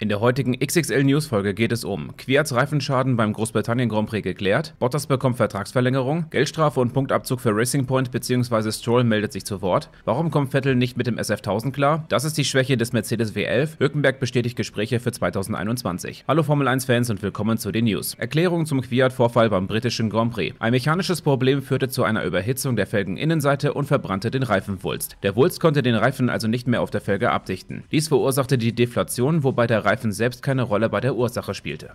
In der heutigen XXL News Folge geht es um Quiats Reifenschaden beim Großbritannien Grand Prix geklärt, Bottas bekommt Vertragsverlängerung, Geldstrafe und Punktabzug für Racing Point bzw. Stroll meldet sich zu Wort, warum kommt Vettel nicht mit dem SF1000 klar, das ist die Schwäche des Mercedes W11, Hülkenberg bestätigt Gespräche für 2021. Hallo Formel 1 Fans und willkommen zu den News. Erklärung zum Quiat Vorfall beim britischen Grand Prix. Ein mechanisches Problem führte zu einer Überhitzung der Felgeninnenseite und verbrannte den Reifenwulst. Der Wulst konnte den Reifen also nicht mehr auf der Felge abdichten. Dies verursachte die Deflation, wobei der Reifen selbst keine Rolle bei der Ursache spielte.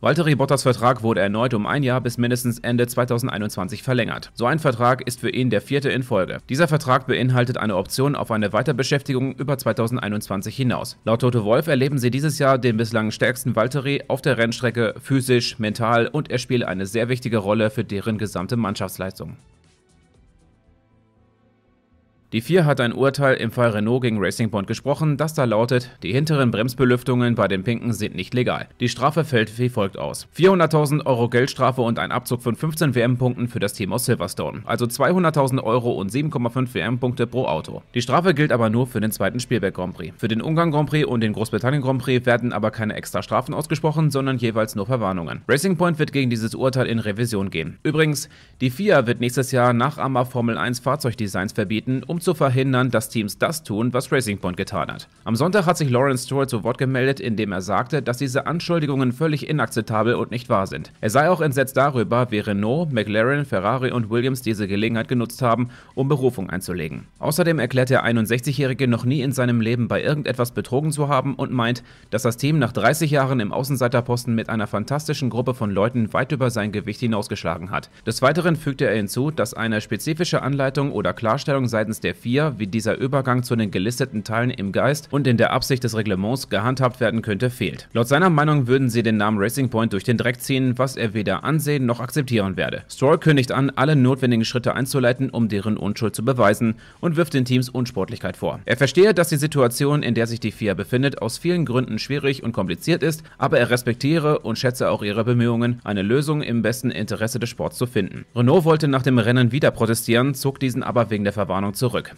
Valtteri Bottas Vertrag wurde erneut um ein Jahr bis mindestens Ende 2021 verlängert. So ein Vertrag ist für ihn der vierte in Folge. Dieser Vertrag beinhaltet eine Option auf eine Weiterbeschäftigung über 2021 hinaus. Laut Toto Wolf erleben sie dieses Jahr den bislang stärksten Valtteri auf der Rennstrecke physisch, mental und er spielt eine sehr wichtige Rolle für deren gesamte Mannschaftsleistung. Die vier hat ein Urteil im Fall Renault gegen Racing Point gesprochen, das da lautet, die hinteren Bremsbelüftungen bei den Pinken sind nicht legal. Die Strafe fällt wie folgt aus. 400.000 Euro Geldstrafe und ein Abzug von 15 WM-Punkten für das Team aus Silverstone, also 200.000 Euro und 7,5 WM-Punkte pro Auto. Die Strafe gilt aber nur für den zweiten Spielberg Grand Prix. Für den Ungarn Grand Prix und den Großbritannien Grand Prix werden aber keine extra Strafen ausgesprochen, sondern jeweils nur Verwarnungen. Racing Point wird gegen dieses Urteil in Revision gehen. Übrigens, die FIA wird nächstes Jahr Nachahmer Formel 1 Fahrzeugdesigns verbieten, um zu verhindern, dass Teams das tun, was Racing Point getan hat. Am Sonntag hat sich Lawrence Stroll zu Wort gemeldet, indem er sagte, dass diese Anschuldigungen völlig inakzeptabel und nicht wahr sind. Er sei auch entsetzt darüber, wie Renault, McLaren, Ferrari und Williams diese Gelegenheit genutzt haben, um Berufung einzulegen. Außerdem erklärt der 61-Jährige noch nie in seinem Leben bei irgendetwas betrogen zu haben und meint, dass das Team nach 30 Jahren im Außenseiterposten mit einer fantastischen Gruppe von Leuten weit über sein Gewicht hinausgeschlagen hat. Des Weiteren fügte er hinzu, dass eine spezifische Anleitung oder Klarstellung seitens der vier, wie dieser Übergang zu den gelisteten Teilen im Geist und in der Absicht des Reglements gehandhabt werden könnte, fehlt. Laut seiner Meinung würden sie den Namen Racing Point durch den Dreck ziehen, was er weder ansehen noch akzeptieren werde. Stroll kündigt an, alle notwendigen Schritte einzuleiten, um deren Unschuld zu beweisen und wirft den Teams Unsportlichkeit vor. Er verstehe, dass die Situation, in der sich die FIA befindet, aus vielen Gründen schwierig und kompliziert ist, aber er respektiere und schätze auch ihre Bemühungen, eine Lösung im besten Interesse des Sports zu finden. Renault wollte nach dem Rennen wieder protestieren, zog diesen aber wegen der Verwarnung zurück zurück.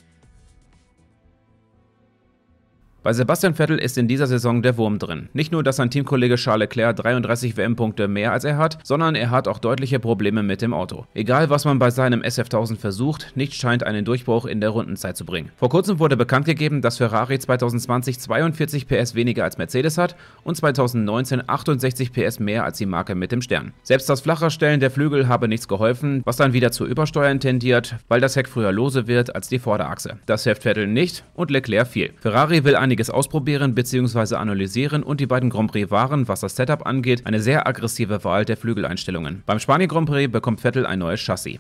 Bei Sebastian Vettel ist in dieser Saison der Wurm drin. Nicht nur, dass sein Teamkollege Charles Leclerc 33 WM-Punkte mehr als er hat, sondern er hat auch deutliche Probleme mit dem Auto. Egal, was man bei seinem SF1000 versucht, nichts scheint einen Durchbruch in der Rundenzeit zu bringen. Vor kurzem wurde bekannt gegeben, dass Ferrari 2020 42 PS weniger als Mercedes hat und 2019 68 PS mehr als die Marke mit dem Stern. Selbst das flache Stellen der Flügel habe nichts geholfen, was dann wieder zu Übersteuern tendiert, weil das Heck früher lose wird als die Vorderachse. Das hilft Vettel nicht und Leclerc viel. Ferrari will einige einiges ausprobieren bzw. analysieren und die beiden Grand Prix waren, was das Setup angeht, eine sehr aggressive Wahl der Flügeleinstellungen. Beim Spanien Grand Prix bekommt Vettel ein neues Chassis.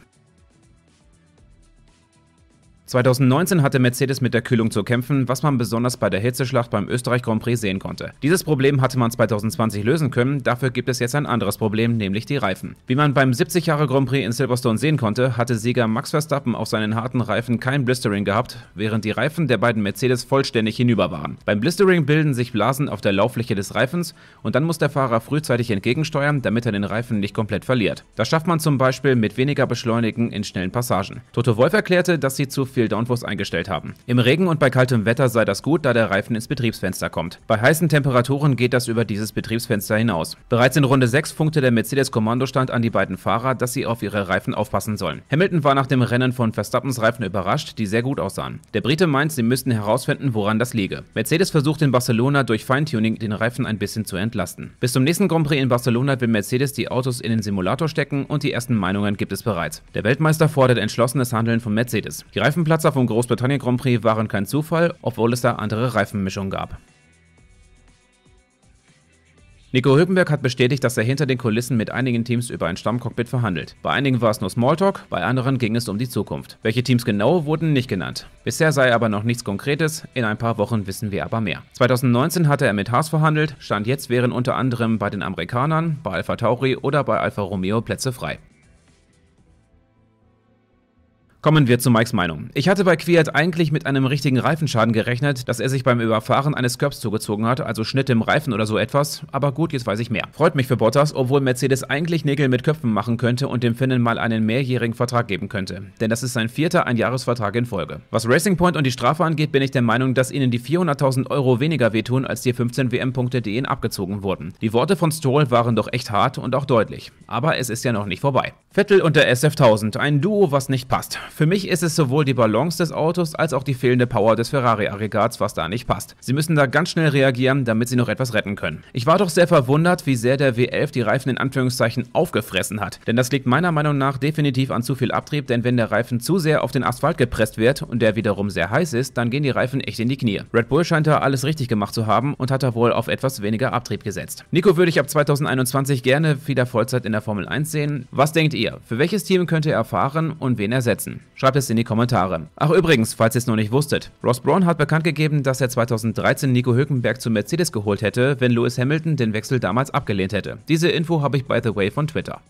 2019 hatte Mercedes mit der Kühlung zu kämpfen, was man besonders bei der Hitzeschlacht beim Österreich Grand Prix sehen konnte. Dieses Problem hatte man 2020 lösen können, dafür gibt es jetzt ein anderes Problem, nämlich die Reifen. Wie man beim 70 Jahre Grand Prix in Silverstone sehen konnte, hatte Sieger Max Verstappen auf seinen harten Reifen kein Blistering gehabt, während die Reifen der beiden Mercedes vollständig hinüber waren. Beim Blistering bilden sich Blasen auf der Lauffläche des Reifens und dann muss der Fahrer frühzeitig entgegensteuern, damit er den Reifen nicht komplett verliert. Das schafft man zum Beispiel mit weniger Beschleunigen in schnellen Passagen. Toto Wolf erklärte, dass sie zu viel Downforce eingestellt haben. Im Regen und bei kaltem Wetter sei das gut, da der Reifen ins Betriebsfenster kommt. Bei heißen Temperaturen geht das über dieses Betriebsfenster hinaus. Bereits in Runde 6 funkte der Mercedes-Kommandostand an die beiden Fahrer, dass sie auf ihre Reifen aufpassen sollen. Hamilton war nach dem Rennen von Verstappens Reifen überrascht, die sehr gut aussahen. Der Brite meint, sie müssten herausfinden, woran das liege. Mercedes versucht in Barcelona durch Feintuning den Reifen ein bisschen zu entlasten. Bis zum nächsten Grand Prix in Barcelona will Mercedes die Autos in den Simulator stecken und die ersten Meinungen gibt es bereits. Der Weltmeister fordert entschlossenes Handeln von Mercedes. Die Reifen Platzer vom Großbritannien Grand Prix waren kein Zufall, obwohl es da andere Reifenmischungen gab. Nico Hülkenberg hat bestätigt, dass er hinter den Kulissen mit einigen Teams über ein Stammcockpit verhandelt. Bei einigen war es nur Smalltalk, bei anderen ging es um die Zukunft. Welche Teams genau wurden nicht genannt. Bisher sei aber noch nichts Konkretes, in ein paar Wochen wissen wir aber mehr. 2019 hatte er mit Haas verhandelt, Stand jetzt wären unter anderem bei den Amerikanern, bei Alpha Tauri oder bei Alfa Romeo Plätze frei. Kommen wir zu Mikes Meinung. Ich hatte bei Quiert eigentlich mit einem richtigen Reifenschaden gerechnet, dass er sich beim Überfahren eines Curbs zugezogen hat, also Schnitt im Reifen oder so etwas, aber gut, jetzt weiß ich mehr. Freut mich für Bottas, obwohl Mercedes eigentlich Nägel mit Köpfen machen könnte und dem Finnen mal einen mehrjährigen Vertrag geben könnte, denn das ist sein vierter Einjahresvertrag in Folge. Was Racing Point und die Strafe angeht, bin ich der Meinung, dass ihnen die 400.000 Euro weniger wehtun, als die 15 WM-Punkte, die ihnen abgezogen wurden. Die Worte von Stroll waren doch echt hart und auch deutlich, aber es ist ja noch nicht vorbei. Vettel und der SF1000, ein Duo, was nicht passt. Für mich ist es sowohl die Balance des Autos als auch die fehlende Power des Ferrari-Aggregats, was da nicht passt. Sie müssen da ganz schnell reagieren, damit sie noch etwas retten können. Ich war doch sehr verwundert, wie sehr der W11 die Reifen in Anführungszeichen aufgefressen hat. Denn das liegt meiner Meinung nach definitiv an zu viel Abtrieb, denn wenn der Reifen zu sehr auf den Asphalt gepresst wird und der wiederum sehr heiß ist, dann gehen die Reifen echt in die Knie. Red Bull scheint da alles richtig gemacht zu haben und hat da wohl auf etwas weniger Abtrieb gesetzt. Nico würde ich ab 2021 gerne wieder Vollzeit in der Formel 1 sehen. Was denkt ihr? Für welches Team könnte er fahren und wen ersetzen? Schreibt es in die Kommentare. Ach übrigens, falls ihr es noch nicht wusstet, Ross Brown hat bekannt gegeben, dass er 2013 Nico Hülkenberg zu Mercedes geholt hätte, wenn Lewis Hamilton den Wechsel damals abgelehnt hätte. Diese Info habe ich by the way von Twitter.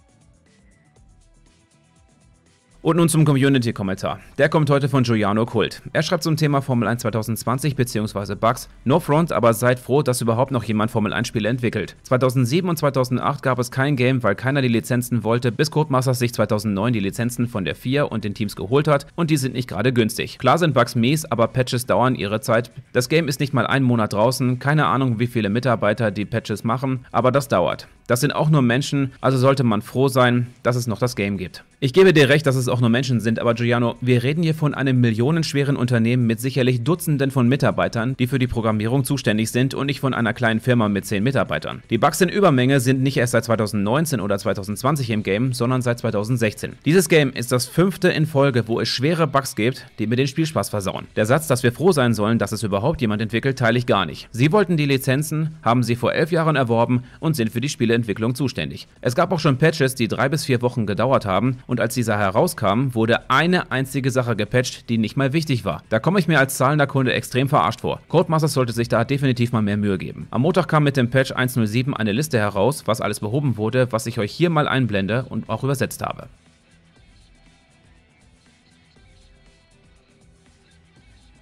Und nun zum Community-Kommentar. Der kommt heute von Giuliano Kult. Er schreibt zum Thema Formel 1 2020 bzw. Bugs. No front, aber seid froh, dass überhaupt noch jemand Formel 1-Spiele entwickelt. 2007 und 2008 gab es kein Game, weil keiner die Lizenzen wollte, bis Codemasters sich 2009 die Lizenzen von der FIA und den Teams geholt hat und die sind nicht gerade günstig. Klar sind Bugs mies, aber Patches dauern ihre Zeit. Das Game ist nicht mal einen Monat draußen, keine Ahnung wie viele Mitarbeiter die Patches machen, aber das dauert. Das sind auch nur Menschen, also sollte man froh sein, dass es noch das Game gibt. Ich gebe dir recht, dass es auch nur Menschen sind, aber Giuliano, wir reden hier von einem millionenschweren Unternehmen mit sicherlich Dutzenden von Mitarbeitern, die für die Programmierung zuständig sind und nicht von einer kleinen Firma mit 10 Mitarbeitern. Die Bugs in Übermenge sind nicht erst seit 2019 oder 2020 im Game, sondern seit 2016. Dieses Game ist das fünfte in Folge, wo es schwere Bugs gibt, die mir den Spielspaß versauen. Der Satz, dass wir froh sein sollen, dass es überhaupt jemand entwickelt, teile ich gar nicht. Sie wollten die Lizenzen, haben sie vor elf Jahren erworben und sind für die Spiele Entwicklung zuständig. Es gab auch schon Patches, die drei bis vier Wochen gedauert haben und als dieser herauskam, wurde eine einzige Sache gepatcht, die nicht mal wichtig war. Da komme ich mir als zahlender Kunde extrem verarscht vor. Codemasters sollte sich da definitiv mal mehr Mühe geben. Am Montag kam mit dem Patch 107 eine Liste heraus, was alles behoben wurde, was ich euch hier mal einblende und auch übersetzt habe.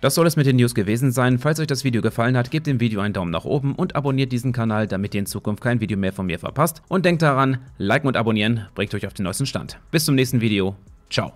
Das soll es mit den News gewesen sein. Falls euch das Video gefallen hat, gebt dem Video einen Daumen nach oben und abonniert diesen Kanal, damit ihr in Zukunft kein Video mehr von mir verpasst. Und denkt daran, liken und abonnieren bringt euch auf den neuesten Stand. Bis zum nächsten Video. Ciao.